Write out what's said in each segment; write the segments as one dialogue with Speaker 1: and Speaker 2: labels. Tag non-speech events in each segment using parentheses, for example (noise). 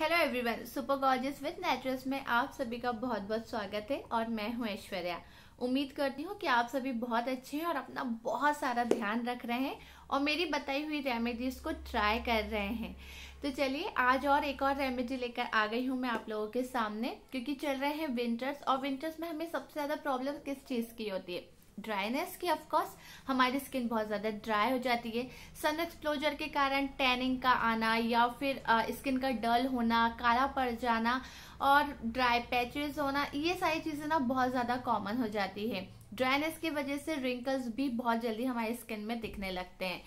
Speaker 1: hello everyone super gorgeous with naturals में आप सभी का बहुत बहुत स्वागत है और मैं हूं ऐश्वर्या उम्मीद करती हूं कि आप सभी बहुत अच्छे हैं और अपना बहुत सारा ध्यान रख रहे हैं और मेरी बताई हुई रेमेडीज को ट्राई कर रहे हैं तो चलिए आज और एक और रेमेडी लेकर आ गई हूँ मैं आप लोगों के सामने क्योंकि चल रहे हैं विंटर्स और विंटर्स में हमें सबसे ज़्यादा प्रॉब्लम किस चीज़ की होती है ड्राइनेस की ऑफकोर्स हमारी स्किन बहुत ज़्यादा ड्राई हो जाती है सन एक्सप्लोजर के कारण टैनिंग का आना या फिर स्किन का डल होना काला पड़ जाना और ड्राई पैचेस होना ये सारी चीज़ें ना बहुत ज़्यादा कॉमन हो जाती है ड्राइनेस की वजह से रिंकल्स भी बहुत जल्दी हमारी स्किन में दिखने लगते हैं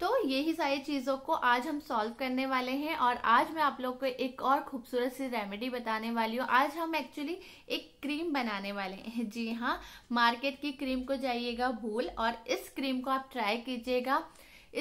Speaker 1: तो यही सारी चीज़ों को आज हम सॉल्व करने वाले हैं और आज मैं आप लोग को एक और खूबसूरत सी रेमेडी बताने वाली हूँ आज हम एक्चुअली एक क्रीम बनाने वाले हैं जी हाँ मार्केट की क्रीम को जाइएगा भूल और इस क्रीम को आप ट्राई कीजिएगा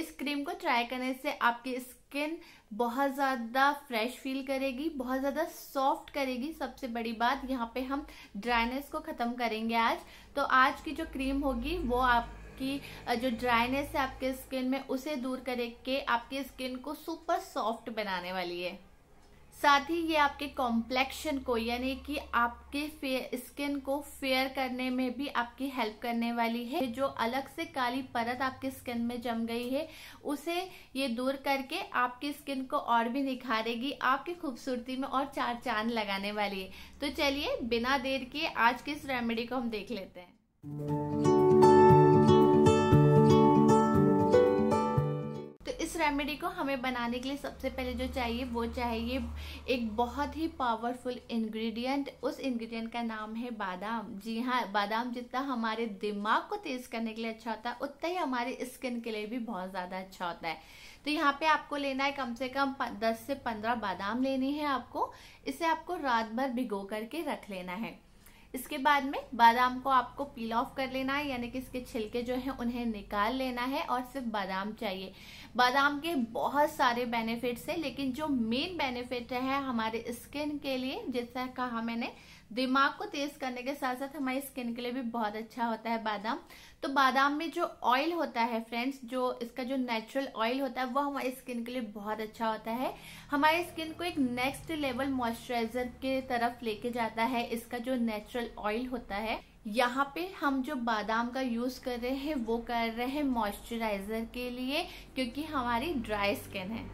Speaker 1: इस क्रीम को ट्राई करने से आपकी स्किन बहुत ज़्यादा फ्रेश फील करेगी बहुत ज़्यादा सॉफ्ट करेगी सबसे बड़ी बात यहाँ पे हम ड्राइनेस को ख़त्म करेंगे आज तो आज की जो क्रीम होगी वो आप की जो ड्राइनेस है आपके स्किन में उसे दूर के आपकी स्किन को सुपर सॉफ्ट बनाने वाली है साथ ही ये आपके कॉम्प्लेक्शन को यानी कि आपके स्किन को फेयर करने में भी आपकी हेल्प करने वाली है जो अलग से काली परत आपकी स्किन में जम गई है उसे ये दूर करके आपकी स्किन को और भी निखारेगी आपकी खूबसूरती में और चार चांद लगाने वाली है तो चलिए बिना देर के आज इस रेमेडी को हम देख लेते हैं रेमेडी को हमें बनाने के लिए सबसे पहले जो चाहिए वो चाहिए एक बहुत ही पावरफुल इंग्रेडिएंट उस इंग्रेडिएंट का नाम है बादाम जी हाँ बादाम जितना हमारे दिमाग को तेज करने के लिए अच्छा होता है उतना ही हमारे स्किन के लिए भी बहुत ज़्यादा अच्छा होता है तो यहाँ पे आपको लेना है कम से कम दस से पंद्रह बादाम लेनी है आपको इसे आपको रात भर भिगो करके रख लेना है इसके बाद में बादाम को आपको पील ऑफ कर लेना है यानी कि इसके छिलके जो हैं उन्हें निकाल लेना है और सिर्फ बादाम चाहिए बादाम के बहुत सारे बेनिफिट्स हैं लेकिन जो मेन बेनिफिट है हमारे स्किन के लिए जैसा कहा मैंने दिमाग को तेज करने के साथ साथ हमारी स्किन के लिए भी बहुत अच्छा होता है बादाम तो बादाम में जो ऑयल होता है फ्रेंड्स जो इसका जो नेचुरल ऑयल होता है वो हमारी स्किन के लिए बहुत अच्छा होता है हमारी स्किन को एक नेक्स्ट लेवल मॉइस्चराइजर के तरफ लेके जाता है इसका जो नेचुरल एसेंशियल ऑयल होता है यहाँ पे हम जो बादाम का यूज कर रहे हैं वो कर रहे हैं मॉइस्चराइजर के लिए क्योंकि हमारी ड्राई स्किन है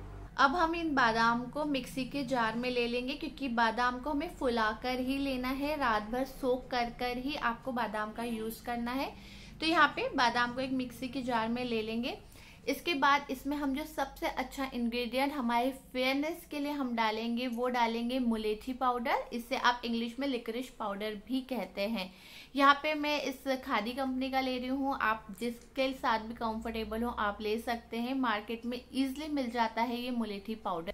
Speaker 1: अब हम इन बादाम को मिक्सी के जार में ले लेंगे क्योंकि बादाम को हमें फुलाकर ही लेना है रात भर सोख कर कर ही आपको बादाम का यूज करना है तो यहाँ पे बादाम को एक मिक्सी के जार में ले लेंगे इसके बाद इसमें हम जो सबसे अच्छा इंग्रेडिएंट हमारे फेयरनेस के लिए हम डालेंगे वो डालेंगे मुलेठी पाउडर इससे आप इंग्लिश में लिकरिश पाउडर भी कहते हैं यहाँ पे मैं इस खादी कंपनी का ले रही हूँ आप जिसके साथ भी कंफर्टेबल हो आप ले सकते हैं मार्केट में ईजिली मिल जाता है ये मुलेठी पाउडर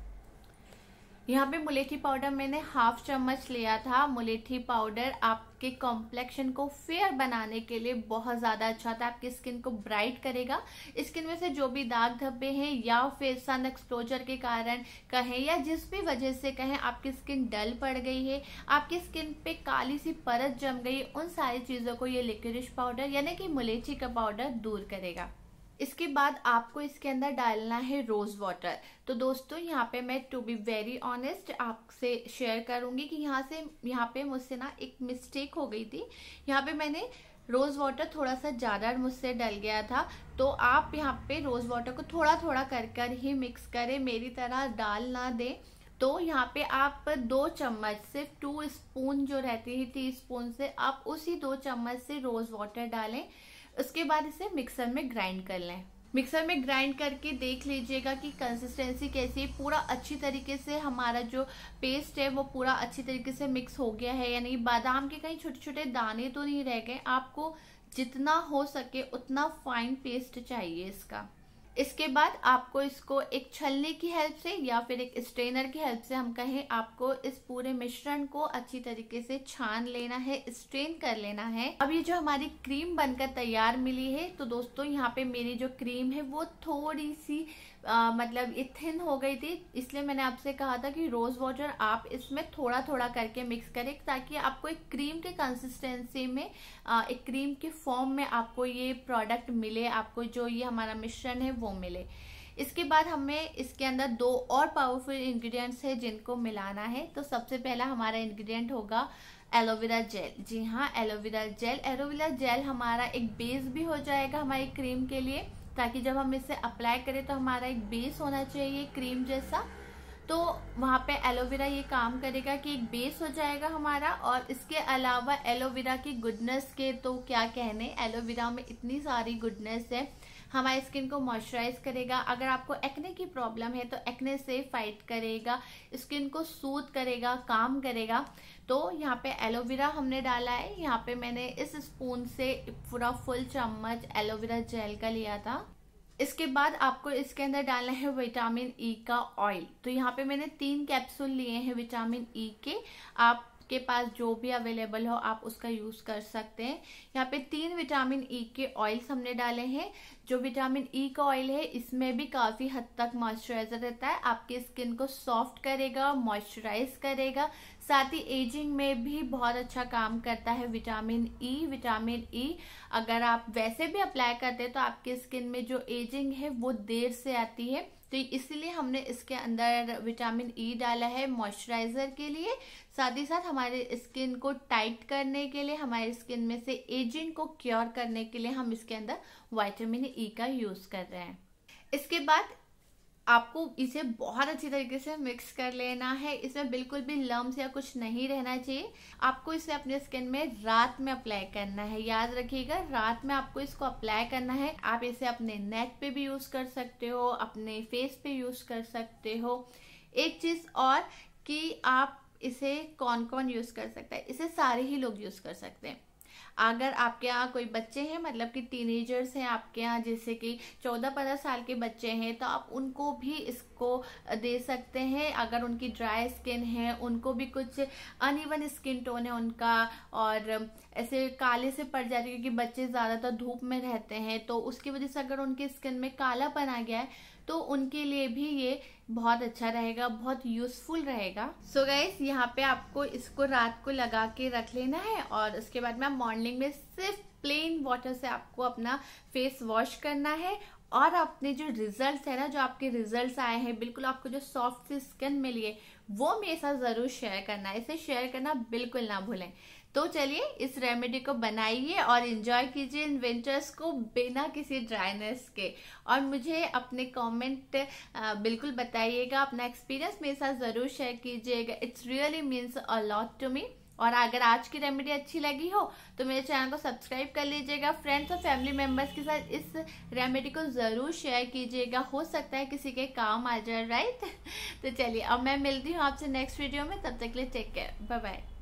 Speaker 1: यहाँ पे मुलेठी पाउडर मैंने हाफ चम्मच लिया था मुलेठी पाउडर आपके कॉम्प्लेक्शन को फेयर बनाने के लिए बहुत ज़्यादा अच्छा था आपकी स्किन को ब्राइट करेगा स्किन में से जो भी दाग धब्बे हैं या फिर सन एक्सपोजर के कारण कहें या जिस भी वजह से कहें आपकी स्किन डल पड़ गई है आपकी स्किन पे काली सी परत जम गई उन सारी चीज़ों को ये लिक्विडिश पाउडर यानी कि मुलेठी का पाउडर दूर करेगा इसके बाद आपको इसके अंदर डालना है रोज़ वाटर तो दोस्तों यहाँ पे मैं टू बी वेरी ऑनेस्ट आपसे शेयर करूँगी कि यहाँ से यहाँ पे मुझसे ना एक मिस्टेक हो गई थी यहाँ पे मैंने रोज़ वाटर थोड़ा सा ज़्यादा मुझसे डल गया था तो आप यहाँ पे रोज़ वाटर को थोड़ा थोड़ा कर कर ही मिक्स करें मेरी तरह डाल ना दें तो यहाँ पे आप दो चम्मच सिर्फ टू स्पून जो रहती है टी स्पून से आप उसी दो चम्मच से रोज़ वाटर डालें उसके बाद इसे मिक्सर में ग्राइंड कर लें मिक्सर में ग्राइंड करके देख लीजिएगा कि कंसिस्टेंसी कैसी है पूरा अच्छी तरीके से हमारा जो पेस्ट है वो पूरा अच्छी तरीके से मिक्स हो गया है यानी बादाम के कहीं छोटे छोटे दाने तो नहीं रह गए आपको जितना हो सके उतना फाइन पेस्ट चाहिए इसका इसके बाद आपको इसको एक छलने की हेल्प से या फिर एक स्ट्रेनर की हेल्प से हम कहें आपको इस पूरे मिश्रण को अच्छी तरीके से छान लेना है स्ट्रेन कर लेना है अब ये जो हमारी क्रीम बनकर तैयार मिली है तो दोस्तों यहाँ पे मेरी जो क्रीम है वो थोड़ी सी आ, मतलब थिन हो गई थी इसलिए मैंने आपसे कहा था कि रोज वाटर आप इसमें थोड़ा थोड़ा करके मिक्स करें ताकि आपको एक क्रीम के कंसिस्टेंसी में आ, एक क्रीम के फॉर्म में आपको ये प्रोडक्ट मिले आपको जो ये हमारा मिश्रण है वो मिले इसके बाद हमें इसके अंदर दो और पावरफुल इंग्रेडिएंट्स है जिनको मिलाना है तो सबसे पहला हमारा इंग्रेडिएंट होगा एलोवेरा जेल जी हाँ एलोवेरा जेल एलोवेरा जेल हमारा एक बेस भी हो जाएगा हमारी क्रीम के लिए ताकि जब हम इसे अप्लाई करें तो हमारा एक बेस होना चाहिए क्रीम जैसा तो वहाँ पे एलोवेरा ये काम करेगा कि एक बेस हो जाएगा हमारा और इसके अलावा एलोवेरा की गुडनेस के तो क्या कहने एलोवेरा में इतनी सारी गुडनेस है हमारी स्किन को मॉइस्चराइज करेगा अगर आपको एक्ने की प्रॉब्लम है तो एक्ने से फाइट करेगा स्किन को सूद करेगा काम करेगा तो यहाँ पे एलोवेरा हमने डाला है यहाँ पे मैंने इस स्पून से पूरा फुल चम्मच एलोवेरा जेल का लिया था इसके बाद आपको इसके अंदर डालना है विटामिन ई e का ऑयल तो यहाँ पे मैंने तीन कैप्सूल लिए हैं विटामिन ई e के आप के पास जो भी अवेलेबल हो आप उसका यूज कर सकते हैं यहाँ पे तीन विटामिन ई e के ऑयल्स हमने डाले हैं जो विटामिन ई e का ऑयल है इसमें भी काफी हद तक मॉइस्चराइजर रहता है आपकी स्किन को सॉफ्ट करेगा मॉइस्चराइज करेगा साथ ही एजिंग में भी बहुत अच्छा काम करता है vitamin E e, vitamin E e, अगर आप वैसे भी अप्लाई करते हैं तो आपकी स्किन में जो एजिंग है वो देर से आती है तो इसीलिए हमने इसके अंदर विटामिन ई e डाला है मॉइस्चराइजर के लिए साथ ही साथ हमारे स्किन को टाइट करने के लिए हमारे स्किन में से एजिंग को क्योर करने के लिए हम इसके अंदर वाइटामिन ई e का यूज़ कर रहे हैं इसके बाद आपको इसे बहुत अच्छी तरीके से मिक्स कर लेना है इसमें बिल्कुल भी लम्स या कुछ नहीं रहना चाहिए आपको इसे अपने स्किन में रात में अप्लाई करना है याद रखिएगा रात में आपको इसको अप्लाई करना है आप इसे अपने नेक पे भी यूज कर सकते हो अपने फेस पे यूज कर सकते हो एक चीज और कि आप इसे कौन कौन यूज कर सकता है इसे सारे ही लोग यूज कर सकते हैं अगर आपके यहाँ कोई बच्चे हैं मतलब कि टीनेजर्स हैं आपके यहाँ जैसे कि चौदह पंद्रह साल के बच्चे हैं तो आप उनको भी इसको दे सकते हैं अगर उनकी ड्राई स्किन है उनको भी कुछ अनइवन स्किन टोन है उनका और ऐसे काले से पड़ जाती है क्योंकि बच्चे ज़्यादातर धूप में रहते हैं तो उसकी वजह से अगर उनकी स्किन में कालापन आ गया है तो उनके लिए भी ये बहुत अच्छा रहेगा बहुत यूजफुल रहेगा सो so गाइस यहाँ पे आपको इसको रात को लगा के रख लेना है और उसके बाद में मॉर्निंग में सिर्फ प्लेन वाटर से आपको अपना फेस वॉश करना है और आपने जो रिजल्ट्स है ना जो आपके रिजल्ट्स आए हैं बिल्कुल आपको जो सॉफ्ट स्किन मिली है वो मेरे साथ जरूर शेयर करना इसे शेयर करना बिल्कुल ना भूलें तो चलिए इस रेमेडी को बनाइए और इन्जॉय कीजिए इन विंटर्स को बिना किसी ड्राइनेस के और मुझे अपने कमेंट बिल्कुल बताइएगा अपना एक्सपीरियंस मेरे साथ ज़रूर शेयर कीजिएगा it's really means a lot to me और अगर आज की रेमेडी अच्छी लगी हो तो मेरे चैनल को सब्सक्राइब कर लीजिएगा फ्रेंड्स और फैमिली मेम्बर्स के साथ इस रेमेडी को ज़रूर शेयर कीजिएगा हो सकता है किसी के काम आ जाए राइट (laughs) तो चलिए अब मैं मिलती हूँ आपसे नेक्स्ट वीडियो में तब तक के लिए टेक केयर बाय बाय